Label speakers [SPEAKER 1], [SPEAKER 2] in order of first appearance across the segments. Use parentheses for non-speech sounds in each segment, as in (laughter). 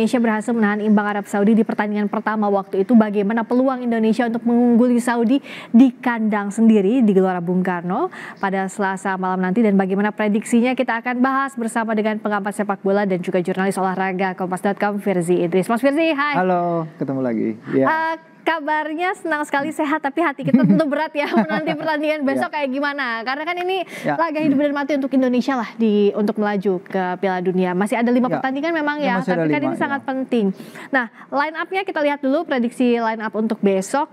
[SPEAKER 1] Indonesia berhasil menahan imbang Arab Saudi di pertandingan pertama waktu itu. Bagaimana peluang Indonesia untuk mengungguli Saudi di kandang sendiri di Gelora Bung Karno pada Selasa malam nanti dan bagaimana prediksinya kita akan bahas bersama dengan pengamat sepak bola dan juga jurnalis olahraga Kompas.com Firzi Idris. Mas Firzi, hai. Halo,
[SPEAKER 2] ketemu lagi. Yeah. Ya. Uh,
[SPEAKER 1] kabarnya senang sekali sehat tapi hati kita tentu (laughs) berat ya menanti pertandingan besok yeah. kayak gimana karena kan ini yeah. laga hidup dan mati untuk Indonesia lah di untuk melaju ke Piala Dunia masih ada lima yeah. pertandingan memang ya, ya tapi kan lima, ini sangat ya. penting nah line upnya kita lihat dulu prediksi line up untuk besok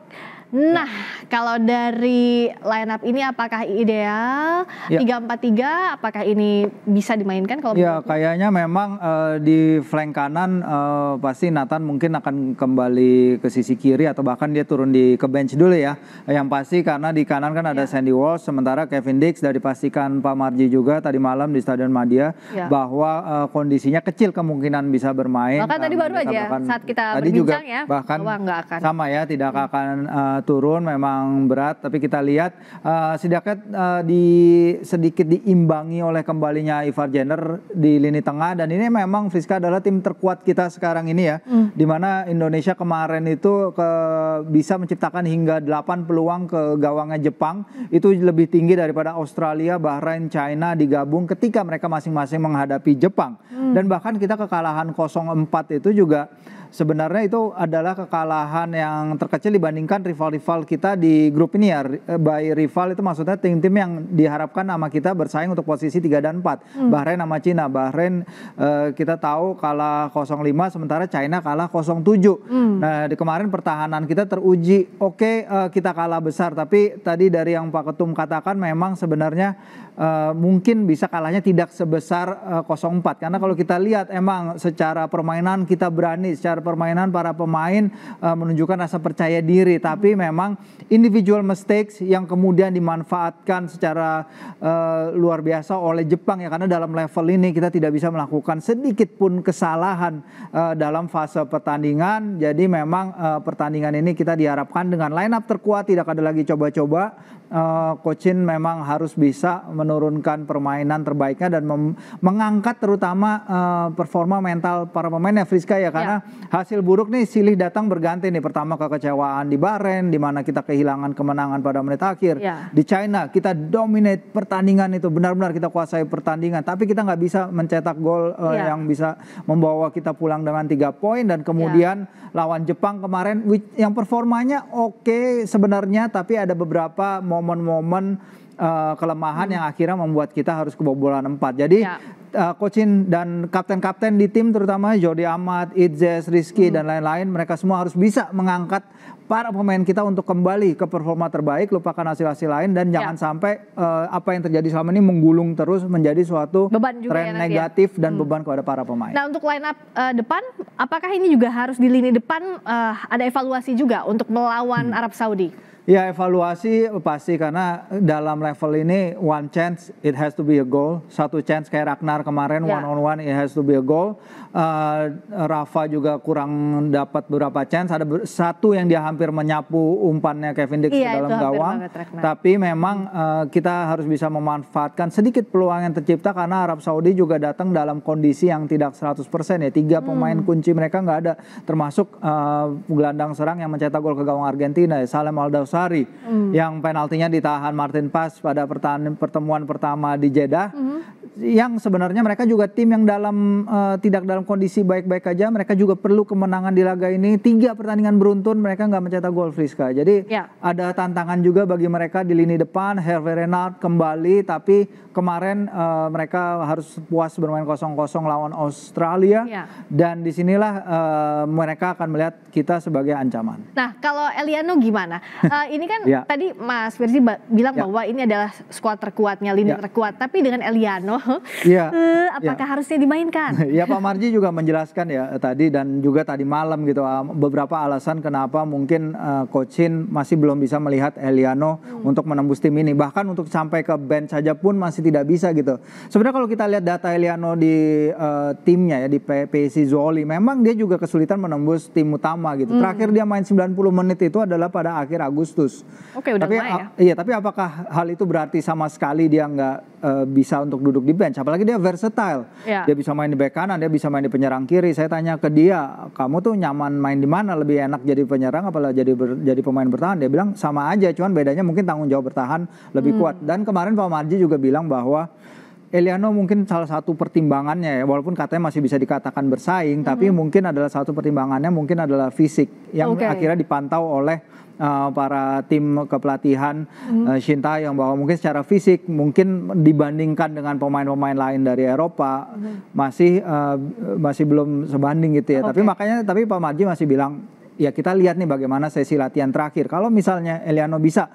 [SPEAKER 1] Nah, kalau dari line up ini apakah ideal? Ya. tiga apakah ini bisa dimainkan kalau Ya,
[SPEAKER 2] kayaknya memang uh, di flank kanan uh, pasti Nathan mungkin akan kembali ke sisi kiri atau bahkan dia turun di ke bench dulu ya. Yang pasti karena di kanan kan ada ya. Sandy Walsh sementara Kevin Dix dari pastikan Pak Marji juga tadi malam di Stadion Madia ya. bahwa uh, kondisinya kecil kemungkinan bisa bermain. Bahkan tadi baru aja bahkan, saat kita tadi berbincang juga, ya bahkan nggak akan sama ya tidak hmm. akan uh, Eh, turun memang berat tapi kita lihat uh, eh, sedikit uh, eh, di sedikit diimbangi oleh kembalinya Ivar Jenner di lini tengah dan ini memang Friska adalah tim terkuat kita sekarang ini ya mm. mana Indonesia kemarin itu ke, bisa menciptakan hingga 8 peluang ke gawangnya Jepang itu lebih tinggi daripada Australia, Bahrain, China digabung ketika mereka masing-masing menghadapi Jepang mm. dan bahkan kita kekalahan 0-4 itu juga sebenarnya itu adalah kekalahan yang terkecil dibandingkan rival-rival kita di grup ini ya. By rival itu maksudnya tim-tim yang diharapkan nama kita bersaing untuk posisi 3 dan 4. Hmm. Bahrain sama Cina. Bahrain uh, kita tahu kalah 05 sementara China kalah 07. Hmm. Nah, di kemarin pertahanan kita teruji. Oke, okay, uh, eh, kita kalah besar tapi tadi dari yang Pak Ketum katakan memang sebenarnya Eh, mungkin bisa kalahnya tidak sebesar uh, eh, 04 karena kalau kita lihat emang secara permainan kita berani secara permainan para pemain uh, menunjukkan rasa percaya diri tapi memang individual mistakes yang kemudian dimanfaatkan secara uh, luar biasa oleh Jepang ya karena dalam level ini kita tidak bisa melakukan sedikit pun kesalahan uh, dalam fase pertandingan jadi memang uh, pertandingan ini kita diharapkan dengan line up terkuat tidak ada lagi coba-coba Kocin eh, memang harus bisa menurunkan permainan terbaiknya dan mengangkat terutama uh, performa mental para pemainnya Friska ya karena yeah. hasil buruk nih silih datang berganti nih pertama kekecewaan di Bahrain di mana kita kehilangan kemenangan pada menit akhir yeah. di China kita dominate pertandingan itu benar-benar kita kuasai pertandingan tapi kita nggak bisa mencetak gol uh, eh, yeah. yang bisa membawa kita pulang dengan tiga poin dan kemudian yeah. lawan Jepang kemarin yang performanya oke okay sebenarnya tapi ada beberapa momen-momen uh, kelemahan hmm. yang akhirnya membuat kita harus kebobolan 4. Jadi ya. uh, eh, coachin dan kapten-kapten di tim terutama Jody Ahmad, Idzes, Rizky hmm. dan lain-lain mereka semua harus bisa mengangkat para pemain kita untuk kembali ke performa terbaik, lupakan hasil-hasil lain dan ya. jangan sampai uh, apa yang terjadi selama ini menggulung terus menjadi suatu beban juga tren ya, ya. negatif ya. dan hmm. beban kepada para pemain. Nah,
[SPEAKER 1] untuk line up uh, depan, apakah ini juga harus di lini depan uh, ada evaluasi juga untuk melawan hmm. Arab Saudi?
[SPEAKER 2] Ya evaluasi pasti karena dalam level ini one chance it has to be a goal. Satu chance kayak Ragnar kemarin yeah. one on one it has to be a goal. Uh, Rafa juga kurang dapat beberapa chance. Ada satu yang dia hampir menyapu umpannya Kevin Dix yeah, ke dalam gawang. Tapi memang uh, kita harus bisa memanfaatkan sedikit peluang yang tercipta karena Arab Saudi juga datang dalam kondisi yang tidak 100% ya. Tiga hmm. pemain hmm. kunci mereka nggak ada termasuk uh, gelandang serang yang mencetak gol ke gawang Argentina ya. Salem Aldous Sari mm. yang penaltinya ditahan Martin Pas pada pertemuan pertama di Jeddah. Hmm. Yang sebenarnya mereka juga tim yang dalam uh, tidak dalam kondisi baik-baik aja, mereka juga perlu kemenangan di laga ini. Tiga pertandingan beruntun mereka nggak mencetak gol Friska. Jadi ya. ada tantangan juga bagi mereka di lini depan. Hervé Renard kembali tapi kemarin uh, mereka harus puas bermain kosong-kosong lawan Australia ya. dan disinilah uh, mereka akan melihat kita sebagai ancaman.
[SPEAKER 1] Nah kalau Eliano gimana? uh, (laughs) ini kan ya. tadi Mas Firzi bilang ya. bahwa ini adalah skuad terkuatnya, lini ya. terkuat. Tapi dengan Eliano, (laughs) ya. uh, apakah ya. harusnya dimainkan? (laughs) ya Pak
[SPEAKER 2] Marji juga menjelaskan ya tadi dan juga tadi malam gitu beberapa alasan kenapa mungkin uh, Kocin masih belum bisa melihat Eliano hmm. untuk menembus tim ini. Bahkan untuk sampai ke bench saja pun masih tidak bisa gitu. Sebenarnya kalau kita lihat data Eliano di uh, timnya ya di P.P.C. Zoli, memang dia juga kesulitan menembus tim utama gitu. Hmm. Terakhir dia main 90 menit itu adalah pada akhir Agustus. Oke, okay, udah tapi, ya. Iya, tapi apakah hal itu berarti sama sekali dia nggak uh, bisa untuk duduk di bench. Apalagi dia versatile. Yeah. Dia bisa main di back kanan, dia bisa main di penyerang kiri. Saya tanya ke dia, kamu tuh nyaman main di mana? Lebih enak jadi penyerang apalagi jadi ber, jadi pemain bertahan? Dia bilang sama aja, cuman bedanya mungkin tanggung jawab bertahan lebih hmm. kuat. Dan kemarin Pak Marji juga bilang bahwa Eliano mungkin salah satu pertimbangannya ya, walaupun katanya masih bisa dikatakan bersaing, mm-hmm. tapi mungkin adalah satu pertimbangannya mungkin adalah fisik yang okay. akhirnya dipantau oleh uh, para tim kepelatihan mm-hmm. uh, eh, Shinta yang bahwa mungkin secara fisik mungkin dibandingkan dengan pemain-pemain lain dari Eropa mm-hmm. masih uh, masih belum sebanding gitu ya. Okay. Tapi makanya tapi Pak Marji masih bilang ya kita lihat nih bagaimana sesi latihan terakhir. Kalau misalnya Eliano bisa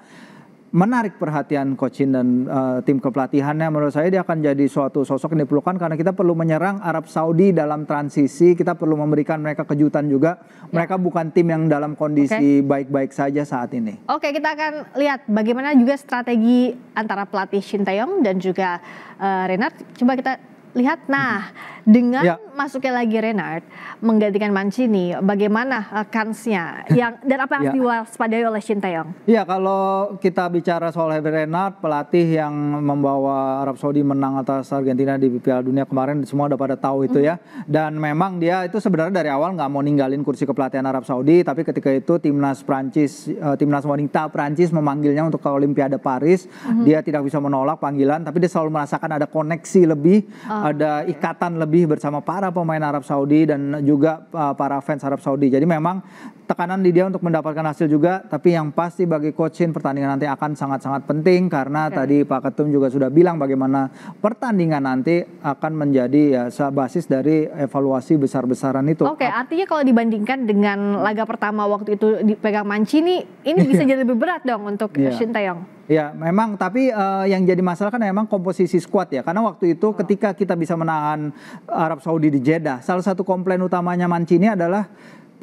[SPEAKER 2] menarik perhatian coachin dan uh, tim kepelatihannya menurut saya dia akan jadi suatu sosok yang diperlukan karena kita perlu menyerang Arab Saudi dalam transisi kita perlu memberikan mereka kejutan juga ya. mereka bukan tim yang dalam kondisi baik-baik okay. saja saat ini
[SPEAKER 1] oke kita akan lihat bagaimana juga strategi antara pelatih Shin Taeyong dan juga uh, eh, Renard coba kita lihat nah hmm dengan ya. masuknya lagi Renard menggantikan Mancini, bagaimana eh, kansnya yang dan apa yang ya. diwaspadai oleh Shin Taeyong?
[SPEAKER 2] Iya, kalau kita bicara soal Renard, pelatih yang membawa Arab Saudi menang atas Argentina di Piala Dunia kemarin semua udah pada tahu itu mm -hmm. ya. Mm-hmm. Dan memang dia itu sebenarnya dari awal nggak mau ninggalin kursi kepelatihan Arab Saudi, tapi ketika itu timnas Prancis, uh, timnas wanita Prancis memanggilnya untuk ke Olimpiade Paris, mm -hmm. dia tidak bisa menolak panggilan, tapi dia selalu merasakan ada koneksi lebih, oh. ada iya. ikatan lebih lebih bersama para pemain Arab Saudi dan juga uh, para fans Arab Saudi. Jadi memang tekanan di dia untuk mendapatkan hasil juga, tapi yang pasti bagi coachin pertandingan nanti akan sangat-sangat penting karena okay. tadi Pak Ketum juga sudah bilang bagaimana pertandingan nanti akan menjadi ya basis dari evaluasi besar-besaran itu. Oke,
[SPEAKER 1] okay, artinya kalau dibandingkan dengan laga pertama waktu itu dipegang Mancini, ini (laughs) bisa iya. jadi lebih berat dong untuk yeah. Shin Taeyong.
[SPEAKER 2] Ya, memang tapi uh, yang jadi masalah kan memang komposisi squad ya. Karena waktu itu ketika kita bisa menahan Arab Saudi di Jeddah, salah satu komplain utamanya Mancini adalah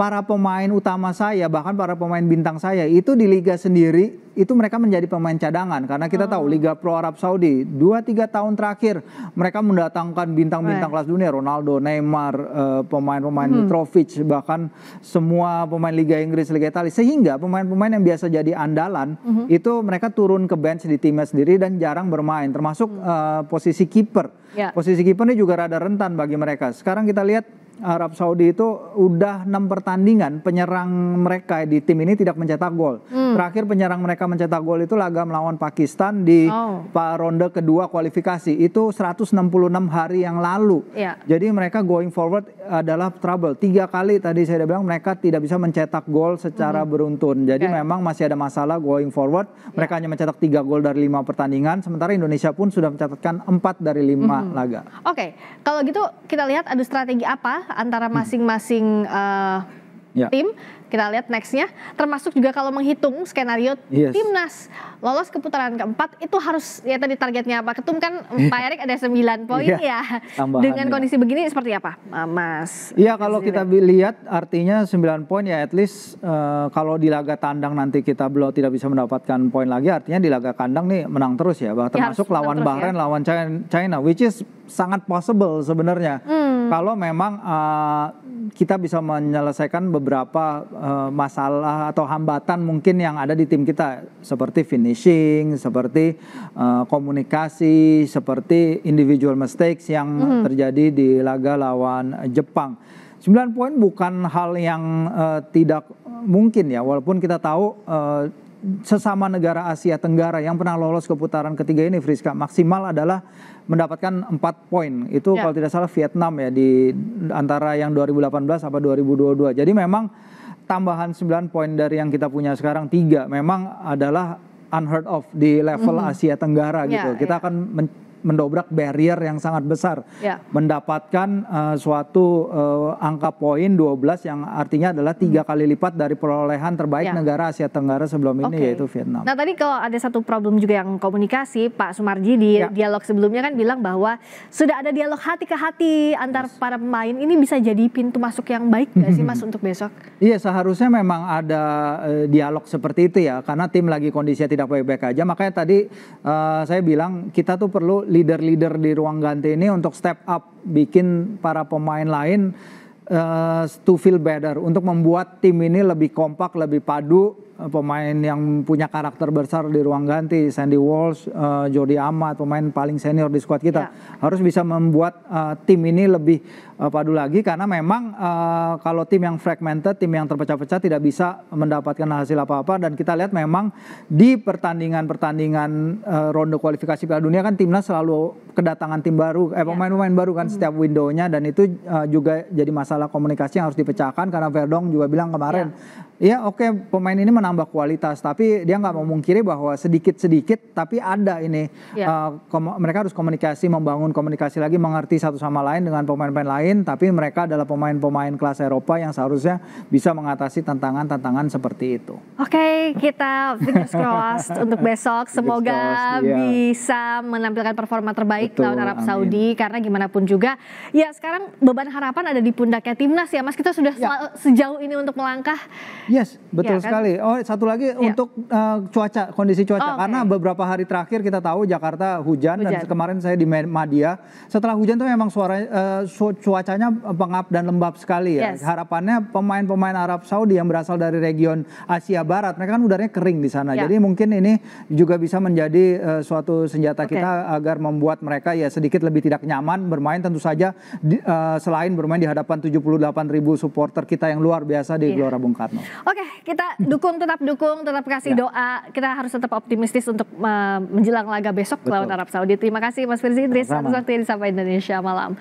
[SPEAKER 2] para pemain utama saya bahkan para pemain bintang saya itu di liga sendiri itu mereka menjadi pemain cadangan karena kita hmm. tahu oh. Liga Pro Arab Saudi 2-3 tahun terakhir mereka mendatangkan bintang-bintang kelas dunia Ronaldo, Neymar, eh, pemain-pemain uh, Mitrovic bahkan semua pemain Liga Inggris, Liga Italia sehingga pemain-pemain yang biasa jadi andalan hmm. itu mereka turun ke bench di timnya sendiri dan jarang bermain termasuk hmm. uh, posisi kiper. Yeah. Posisi kiper ini juga rada rentan bagi mereka. Sekarang kita lihat Arab Saudi itu udah enam pertandingan penyerang mereka di tim ini tidak mencetak gol. Hmm. Terakhir penyerang mereka mencetak gol itu laga melawan Pakistan di oh. ronde kedua kualifikasi. Itu 166 hari yang lalu. Yeah. Jadi mereka going forward adalah trouble. Tiga kali tadi saya bilang mereka tidak bisa mencetak gol secara hmm. beruntun. Jadi okay. Ya. memang masih ada masalah going forward. Ya. Mereka yeah. hanya mencetak tiga gol dari lima pertandingan. Sementara Indonesia pun sudah mencatatkan empat dari lima hmm. laga.
[SPEAKER 1] Oke, okay. kalau gitu kita lihat ada strategi apa antara hmm. masing-masing uh, ya. tim. Kita lihat nextnya, termasuk juga kalau menghitung skenario yes. timnas lolos ke putaran keempat itu harus ya tadi targetnya apa? Ketum kan (laughs) Pak Erik ada 9 poin yeah. ya. Tambahan Dengan ya. kondisi begini seperti apa, eh, Mas? Iya
[SPEAKER 2] kalau kita lihat artinya 9 poin ya at least uh, kalau di laga tandang nanti kita belum tidak bisa mendapatkan poin lagi, artinya di laga kandang nih menang terus ya, iya, termasuk ya, lawan Bahrain, ya. lawan China, which is sangat possible sebenarnya. Hmm Hmm. kalau memang uh, kita bisa menyelesaikan beberapa uh, masalah atau hambatan mungkin yang ada di tim kita seperti finishing, seperti uh, komunikasi, seperti individual mistakes yang mm. terjadi di laga lawan Jepang. 9 poin bukan hal yang uh, tidak mungkin ya walaupun kita tahu uh, sesama negara Asia Tenggara yang pernah lolos ke putaran ketiga ini Friska maksimal adalah mendapatkan 4 poin. Itu ya. kalau tidak salah Vietnam ya di antara yang 2018 apa 2022. Jadi memang tambahan 9 poin dari yang kita punya sekarang tiga memang adalah unheard of di level mm -hmm. Asia Tenggara ya, gitu. kita ya. akan mendobrak barrier yang sangat besar, ya. mendapatkan uh, suatu uh, angka poin 12 yang artinya adalah tiga hmm. kali lipat dari perolehan terbaik ya. negara Asia Tenggara sebelum ini okay. yaitu Vietnam. Nah
[SPEAKER 1] tadi kalau ada satu problem juga yang komunikasi Pak Sumarji di ya. dialog sebelumnya kan bilang bahwa sudah ada dialog hati ke hati antar yes. para pemain ini bisa jadi pintu masuk yang baik nggak sih hmm. Mas untuk besok?
[SPEAKER 2] Iya seharusnya memang ada uh, dialog seperti itu ya karena tim lagi kondisinya tidak baik-baik aja makanya tadi uh, saya bilang kita tuh perlu leader-leader di ruang ganti ini untuk step up, bikin para pemain lain uh, to feel better, untuk membuat tim ini lebih kompak, lebih padu, Eh, pemain yang punya karakter besar di ruang ganti, Sandy Walsh, uh, Jordi Amat, pemain paling senior di skuad kita, yeah. harus bisa membuat uh, tim ini lebih uh, padu lagi karena memang uh, kalau tim yang fragmented, tim yang terpecah-pecah tidak bisa mendapatkan hasil apa-apa dan kita lihat memang di pertandingan-pertandingan uh, ronde kualifikasi Piala Dunia kan timnas selalu kedatangan tim baru, eh ya. pemain-pemain baru kan mm. setiap window-nya dan itu uh, juga jadi masalah komunikasi yang harus dipecahkan karena Verdong juga bilang kemarin, ya, ya oke okay, pemain ini menang nambah kualitas tapi dia nggak memungkiri bahwa sedikit-sedikit tapi ada ini ya. uh, mereka harus komunikasi membangun komunikasi lagi mengerti satu sama lain dengan pemain-pemain lain tapi mereka adalah pemain-pemain kelas Eropa yang seharusnya bisa mengatasi tantangan-tantangan seperti itu.
[SPEAKER 1] Oke, kita fingers crossed (laughs) untuk besok semoga crossed, yeah. bisa menampilkan performa terbaik Betul, lawan Arab amin. Saudi karena gimana pun juga ya sekarang beban harapan ada di pundaknya timnas ya Mas kita sudah ya. sejauh ini untuk melangkah.
[SPEAKER 2] Yes, betul ya, kan? sekali. Oh Mbak, satu lagi ya. untuk uh, cuaca, kondisi cuaca. Oh, Karena beberapa hari terakhir kita tahu Jakarta hujan, hujan dan kemarin saya di Madia, setelah hujan tuh memang suara uh, cuacanya pengap dan lembab sekali ya. Yes. Harapannya pemain-pemain Arab Saudi yang berasal dari region Asia Barat, mereka kan udaranya kering di sana. Ya. Jadi mungkin ini juga bisa menjadi uh, suatu senjata okay. kita agar membuat mereka ya sedikit lebih tidak nyaman bermain tentu saja di, uh, selain bermain di hadapan 78 ribu supporter kita yang luar biasa di yeah. Gelora Bung Karno.
[SPEAKER 1] Oke, okay, kita dukung tetap dukung, tetap kasih ya. doa. Kita harus tetap optimistis untuk eh, menjelang laga besok Betul. lawan Arab Saudi. Terima kasih Mas Firzi Idris, atas waktu yang disampaikan Indonesia malam.